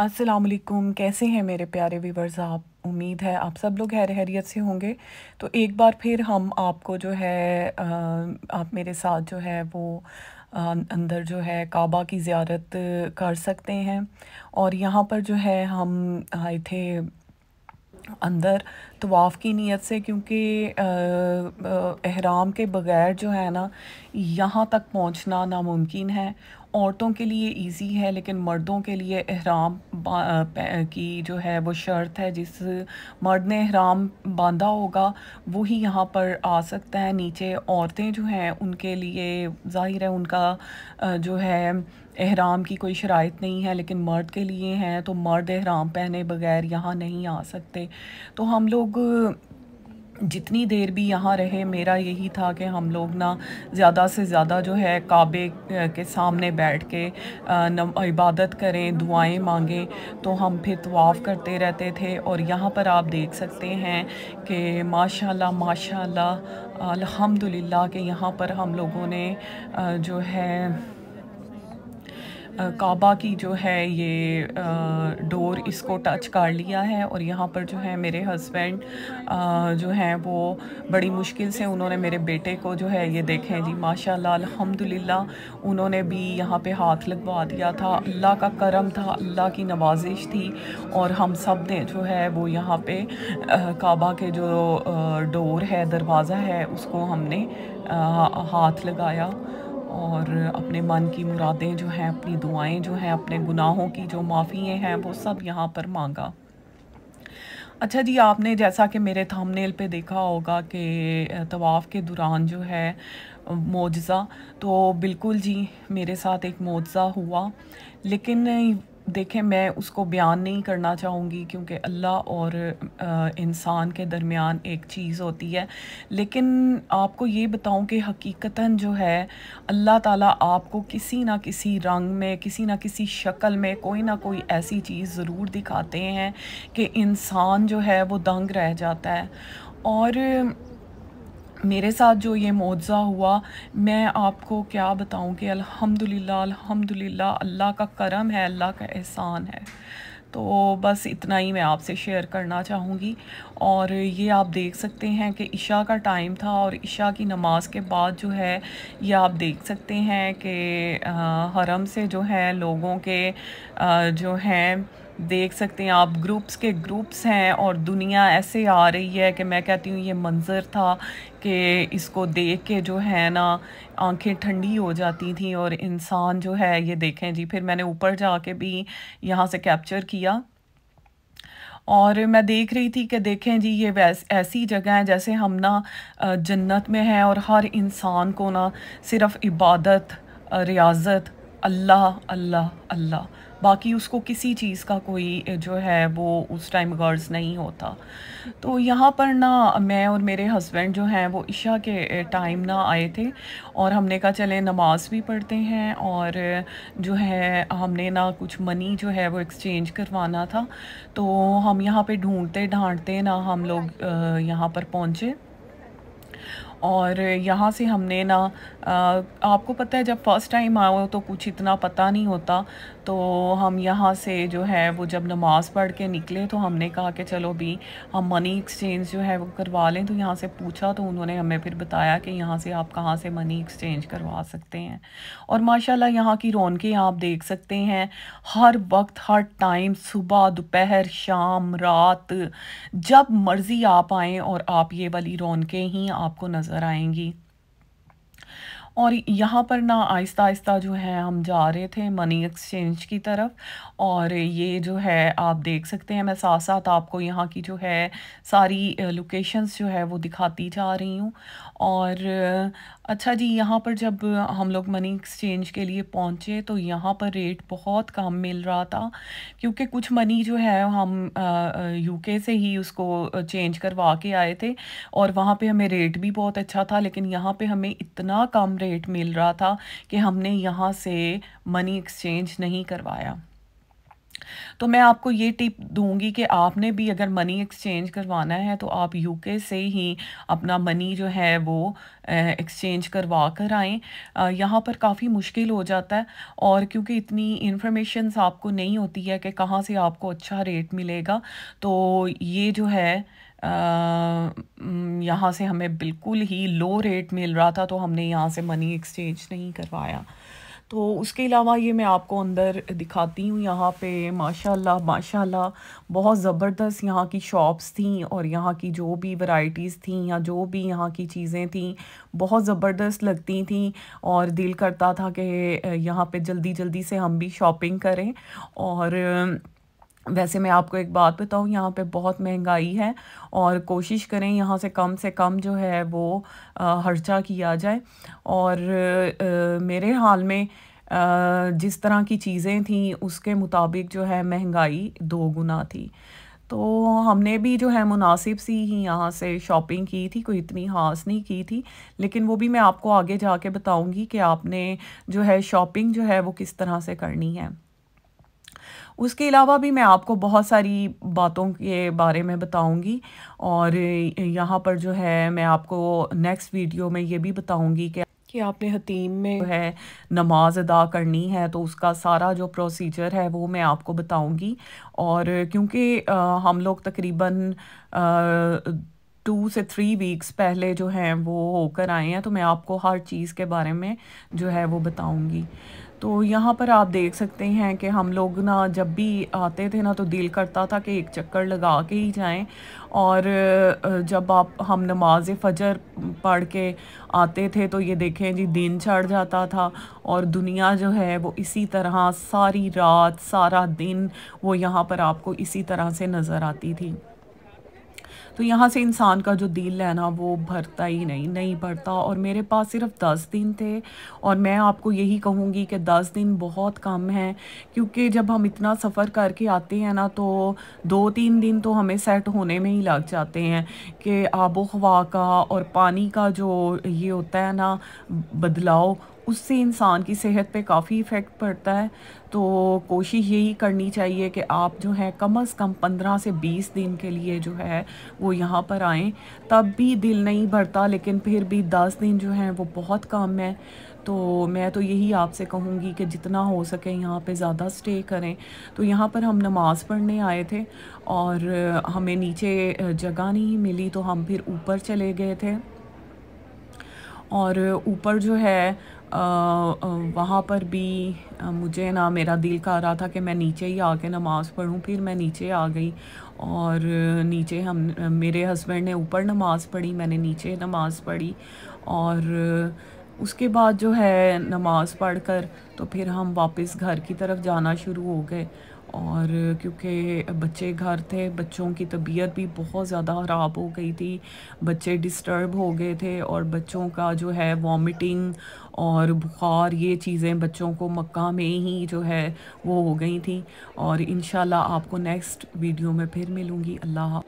वालेकुम कैसे हैं मेरे प्यारे व्यूवर्स आप उम्मीद है आप सब लोग हैर हैरियत से होंगे तो एक बार फिर हम आपको जो है आप मेरे साथ जो है वो अंदर जो है काबा की ज़्यारत कर सकते हैं और यहाँ पर जो है हम आए थे अंदर तवाफ़ की नीयत से क्योंकि अहराम के बग़ैर जो है ना यहाँ तक पहुँचना नामुमकिन है औरतों के लिए इजी है लेकिन मर्दों के लिए अहराम की जो है वो शर्त है जिस मर्द ने अहराम बांधा होगा वही यहाँ पर आ सकता है नीचे औरतें जो हैं उनके लिए ज़ाहिर है उनका जो है अहराम की कोई शराइत नहीं है लेकिन मर्द के लिए हैं तो मर्द अहराम पहने बगैर यहाँ नहीं आ सकते तो हम लोग जितनी देर भी यहाँ रहे मेरा यही था कि हम लोग ना ज़्यादा से ज़्यादा जो है काबे के सामने बैठ के इबादत करें दुआएं मांगें तो हम फिर तवाफ़ करते रहते थे और यहाँ पर आप देख सकते हैं कि माशाल्लाह माशाल्लाह अल्हम्दुलिल्लाह के यहाँ पर हम लोगों ने जो है काबा की जो है ये डोर इसको टच कर लिया है और यहाँ पर जो है मेरे हस्बैंड जो हैं वो बड़ी मुश्किल से उन्होंने मेरे बेटे को जो है ये देखें जी माशाल्लाह अल्हम्दुलिल्लाह उन्होंने भी यहाँ पे हाथ लगवा दिया था अल्लाह का करम था अल्लाह की नवाजिश थी और हम सब ने जो है वो यहाँ पे काबा के जो डोर है दरवाज़ा है उसको हमने हाथ लगाया और अपने मन की मुरादें जो हैं अपनी दुआएं जो हैं अपने गुनाहों की जो माफ़ियाँ हैं वो सब यहाँ पर मांगा अच्छा जी आपने जैसा कि मेरे थामनेल पे देखा होगा कि तवाफ़ के दौरान जो है मोजा तो बिल्कुल जी मेरे साथ एक मोजा हुआ लेकिन देखें मैं उसको बयान नहीं करना चाहूँगी क्योंकि अल्लाह और इंसान के दरमियान एक चीज़ होती है लेकिन आपको ये बताऊँ कि हकीकता जो है अल्लाह ताला आपको किसी ना किसी रंग में किसी ना किसी शक्ल में कोई ना कोई ऐसी चीज़ ज़रूर दिखाते हैं कि इंसान जो है वो दंग रह जाता है और मेरे साथ जो ये मुआवजा हुआ मैं आपको क्या बताऊं कि अल्हम्दुलिल्लाह अल्हम्दुलिल्लाह अल्लाह का करम है अल्लाह का एहसान है तो बस इतना ही मैं आपसे शेयर करना चाहूँगी और ये आप देख सकते हैं कि इशा का टाइम था और इशा की नमाज के बाद जो है ये आप देख सकते हैं कि हरम से जो है लोगों के जो हैं देख सकते हैं आप ग्रुप्स के ग्रुप्स हैं और दुनिया ऐसे आ रही है कि मैं कहती हूँ ये मंज़र था कि इसको देख के जो है ना आंखें ठंडी हो जाती थी और इंसान जो है ये देखें जी फिर मैंने ऊपर जाके भी यहाँ से कैप्चर किया और मैं देख रही थी कि देखें जी ये वैस ऐसी जगह है जैसे हम ना जन्नत में हैं और हर इंसान को ना सिर्फ़ इबादत रियाजत अल्लाह अल्लाह अल्लाह बाकी उसको किसी चीज़ का कोई जो है वो उस टाइम गर्ज नहीं होता तो यहाँ पर ना मैं और मेरे हस्बैंड जो हैं वो इशा के टाइम ना आए थे और हमने कहा चले नमाज भी पढ़ते हैं और जो है हमने ना कुछ मनी जो है वो एक्सचेंज करवाना था तो हम यहाँ पे ढूंढते ढांढते ना हम लोग यहाँ पर पहुँचे और यहाँ से हमने ना आपको पता है जब फ़र्स्ट टाइम आओ तो कुछ इतना पता नहीं होता तो हम यहाँ से जो है वो जब नमाज़ पढ़ के निकले तो हमने कहा कि चलो भी हम मनी एक्सचेंज जो है वो करवा लें तो यहाँ से पूछा तो उन्होंने हमें फिर बताया कि यहाँ से आप कहाँ से मनी एक्सचेंज करवा सकते हैं और माशाल्लाह यहाँ की रौनकें आप देख सकते हैं हर वक्त हर टाइम सुबह दोपहर शाम रात जब मर्ज़ी आप आएँ और आप ये वाली रौनकें ही आपको नज़र नज़र आएंगी और यहाँ पर ना आहिस्ता आहिस्ता जो है हम जा रहे थे मनी एक्सचेंज की तरफ और ये जो है आप देख सकते हैं मैं साथ साथ आपको यहाँ की जो है सारी लोकेशंस जो है वो दिखाती जा रही हूँ और अच्छा जी यहाँ पर जब हम लोग मनी एक्सचेंज के लिए पहुँचे तो यहाँ पर रेट बहुत कम मिल रहा था क्योंकि कुछ मनी जो है हम यूके से ही उसको चेंज करवा के आए थे और वहाँ पर हमें रेट भी बहुत अच्छा था लेकिन यहाँ पर हमें इतना कम रेट मिल रहा था कि हमने यहाँ से मनी एक्सचेंज नहीं करवाया तो मैं आपको ये टिप दूंगी कि आपने भी अगर मनी एक्सचेंज करवाना है तो आप यूके से ही अपना मनी जो है वो एक्सचेंज करवा कर आएँ यहाँ पर काफ़ी मुश्किल हो जाता है और क्योंकि इतनी इन्फॉर्मेशन आपको नहीं होती है कि कहाँ से आपको अच्छा रेट मिलेगा तो ये जो है यहाँ से हमें बिल्कुल ही लो रेट मिल रहा था तो हमने यहाँ से मनी एक्सचेंज नहीं करवाया तो उसके अलावा ये मैं आपको अंदर दिखाती हूँ यहाँ पे माशाल्लाह माशाल्लाह बहुत ज़बरदस्त यहाँ की शॉप्स थी और यहाँ की जो भी वैरायटीज़ थी या जो भी यहाँ की चीज़ें थी बहुत ज़बरदस्त लगती थी और दिल करता था कि यहाँ पे जल्दी जल्दी से हम भी शॉपिंग करें और वैसे मैं आपको एक बात बताऊँ यहाँ पे बहुत महंगाई है और कोशिश करें यहाँ से कम से कम जो है वो खर्चा किया जाए और आ, मेरे हाल में आ, जिस तरह की चीज़ें थी उसके मुताबिक जो है महंगाई दो गुना थी तो हमने भी जो है मुनासिब सी ही यहाँ से शॉपिंग की थी कोई इतनी खास नहीं की थी लेकिन वो भी मैं आपको आगे जाके बताऊँगी कि आपने जो है शॉपिंग जो है वो किस तरह से करनी है उसके अलावा भी मैं आपको बहुत सारी बातों के बारे में बताऊंगी और यहाँ पर जो है मैं आपको नेक्स्ट वीडियो में ये भी बताऊंगी कि कि आपने हतीम में जो है नमाज अदा करनी है तो उसका सारा जो प्रोसीजर है वो मैं आपको बताऊंगी और क्योंकि हम लोग तकरीबन टू से थ्री वीक्स पहले जो हैं वो होकर आए हैं तो मैं आपको हर चीज़ के बारे में जो है वो बताऊंगी तो यहाँ पर आप देख सकते हैं कि हम लोग ना जब भी आते थे ना तो दिल करता था कि एक चक्कर लगा के ही जाएं और जब आप हम नमाज फ़जर पढ़ के आते थे तो ये देखें जी दिन चढ़ जाता था और दुनिया जो है वो इसी तरह सारी रात सारा दिन वो यहाँ पर आपको इसी तरह से नज़र आती थी तो यहाँ से इंसान का जो दिल है ना वो भरता ही नहीं नहीं भरता और मेरे पास सिर्फ दस दिन थे और मैं आपको यही कहूँगी कि दस दिन बहुत कम है क्योंकि जब हम इतना सफ़र करके आते हैं ना तो दो तीन दिन तो हमें सेट होने में ही लग जाते हैं कि आबो हवा का और पानी का जो ये होता है ना बदलाव उससे इंसान की सेहत पे काफ़ी इफ़ेक्ट पड़ता है तो कोशिश यही करनी चाहिए कि आप जो है कम अज़ कम पंद्रह से बीस दिन के लिए जो है वो यहाँ पर आएँ तब भी दिल नहीं भरता लेकिन फिर भी दस दिन जो हैं वो बहुत कम है तो मैं तो यही आपसे कहूँगी कि जितना हो सके यहाँ पे ज़्यादा स्टे करें तो यहाँ पर हम नमाज़ पढ़ने आए थे और हमें नीचे जगह नहीं मिली तो हम फिर ऊपर चले गए थे और ऊपर जो है वहाँ पर भी मुझे ना मेरा दिल कर रहा था कि मैं नीचे ही आके नमाज़ पढ़ूँ फिर मैं नीचे आ गई और नीचे हम मेरे हस्बैंड ने ऊपर नमाज़ पढ़ी मैंने नीचे नमाज़ पढ़ी और उसके बाद जो है नमाज़ पढ़कर तो फिर हम वापस घर की तरफ जाना शुरू हो गए और क्योंकि बच्चे घर थे बच्चों की तबीयत भी बहुत ज़्यादा ख़राब हो गई थी बच्चे डिस्टर्ब हो गए थे और बच्चों का जो है वॉमिटिंग और बुखार ये चीज़ें बच्चों को मक्का में ही जो है वो हो गई थी और इन आपको नेक्स्ट वीडियो में फिर मिलूँगी अल्लाह